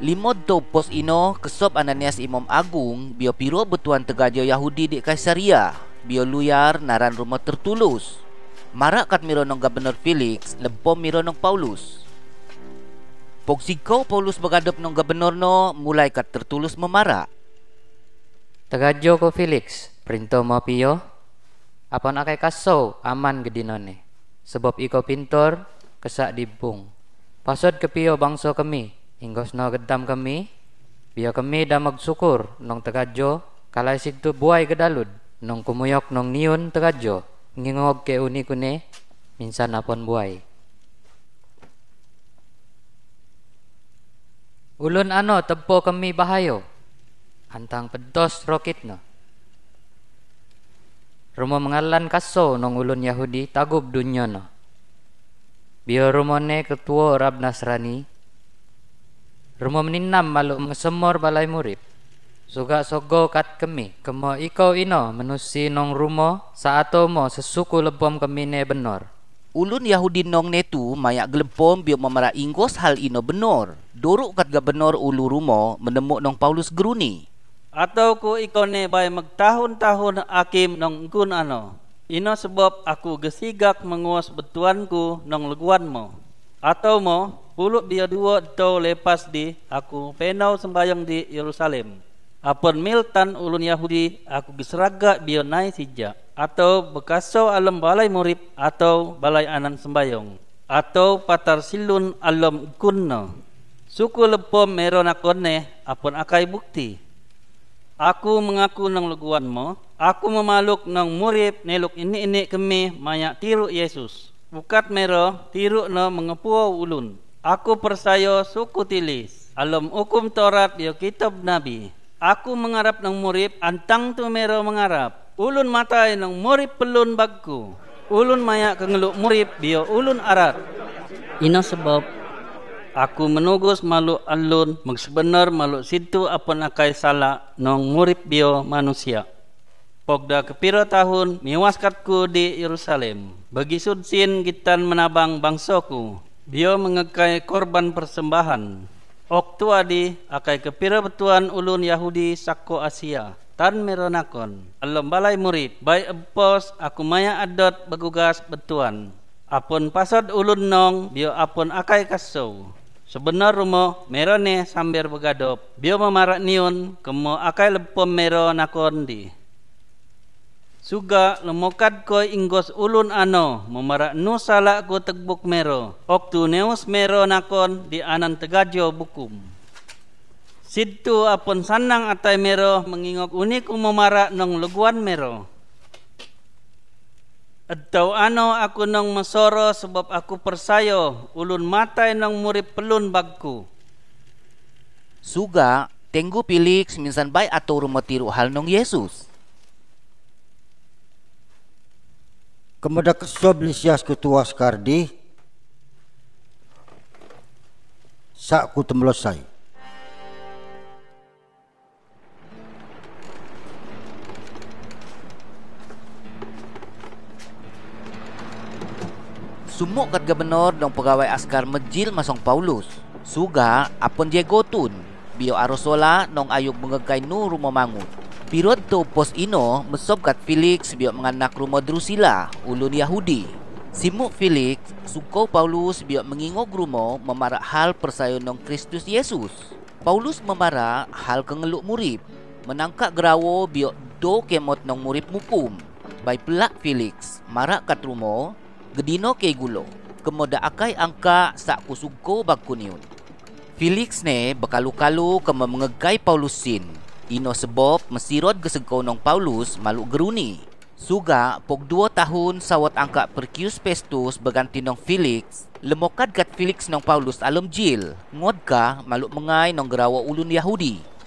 Limodto pos ino kesop Ananias Imam Agung bio piro betuan tegajo Yahudi di Kaisaria bio luyar naran rumah tertulus. Marak kat gabenor Gubernur Felix lempom mironong Paulus. Pogsiko Paulus begadop nong Gubernur no mulai kat tertulus memarak. Tegajo ko Felix perinto ma pio apaan akai kaso aman gedinone sebab iko pintor kesak dibung. Pasod pio bangso kami Ingos no gedam kami, biya kami da magsukur nong tegadjo, kalay sidto buai gedalud, nong kumuyok nong niyon tegadjo, ngingog ke uni kune, minsan apon buai. Ulun ano, tepo kami bahayo, antang pedos rokit no. Rumo mengalan kaso nong ulun Yahudi tagub dunyono. Biar Biya rumone ketua Rab Nasrani Rumo meninam malu semor balai murid. Suga sogo kat kemi, kemo iko ino menusi nong rumo mo sesuku lebom ne benor. Ulun Yahudi nong netu mayak gelepom biok memara ingkos hal ino benor. Doruk kat ga benor ulu rumo menemuk nong Paulus geruni. Atau ku ne bay magtahun-tahun akim nong kun ano. Ino sebab aku gesigak menguas betuanku nong leguan mo, Atau mo Puluk dia dua tau lepas di aku penau sembayang di Yerusalem. Apun miltan ulun Yahudi aku gisraga biar naik sijak atau bekaso alam balai murib atau balai anan sembayong atau patar silun alam kunna suku lepom merona kone apun akai bukti aku mengaku nang leguanmu aku memaluk nang murib neluk ini ini kemi mayak tiru Yesus bukat mero tiru no mengepuau ulun Aku persayo suku tilis alam hukum Torat yo ya kitab Nabi Aku mengarap nang murib Antang tu mero mengarap Ulun matai nang murib pelun bagku Ulun mayak kengeluk murib Bio ulun arat Ino sebab Aku menugus malu alun mengsebenar malu situ apa nakai salah Nong murib bio manusia Pogda kepira tahun miwaskatku di Yerusalem. Bagi sudsin kita menabang bangsaku. Dia mengekai korban persembahan. Ok di akai kepira betuan ulun Yahudi sako Asia. Tan meronakon. Alam balai murid. Baik empos aku maya adot begugas betuan. Apun pasad ulun nong dia apun akai kasau. Sebenar rumo merone sambil begadop. Bio memarak niun kemo akai lepom meronakon di. Suga lemokad ko inggos ulun ano, memarak nusala ko tegbuk mero. Oktu neus mero nakon di anan tegajo bukum. Situ apun sanang atai mero mengingok uniku memarak nong leguan mero. Atau ano aku nong mesoro sebab aku persayo ulun matai nong murip pelun bagku. Suga, tenggu pilih seminsan bay atau rumah tiru hal nong Yesus. Комада ксоблис ketua туас карди саку темлосай. Sumo kat gubernur dong pegawai askar mejil masong Paulus. Suga apun dia gotun, bio arosola nong ayuk mengekai rumah mangut. Pironto pos ino kat Felix biok menganak rumah Drusila ulun Yahudi. Simuk Felix sukau Paulus biok mengingok grumo memarak hal persayunong Kristus Yesus. Paulus memarak hal kengeluk murib, menangkap gerawo biok do kemot nong murib mukum. Bai pelak Felix marak kat rumo gedino ke gulo. Kemoda akai angka sak kusuko bakuniun. Felix ne bekalu-kalu kema mengegai Paulusin Ino sebab mesirot ke segonong Paulus maluk geruni. Suga pok dua tahun sawat angkat perkius Pestus berganti nong Felix. Lemokat gat Felix nong Paulus alam jil. Ngodka maluk mengai nong gerawa ulun Yahudi.